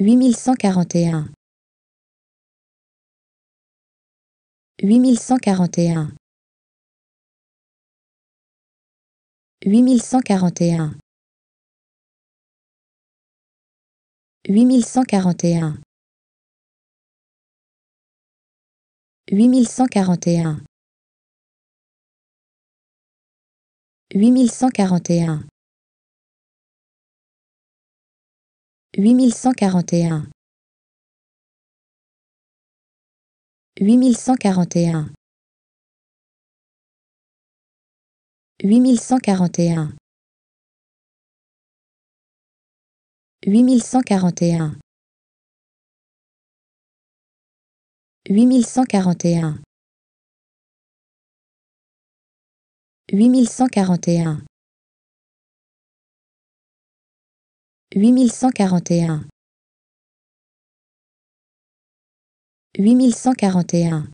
8141 8141 8141 8141 8141 8141 8141 8141 8141 8141 8141 8141 8141 8141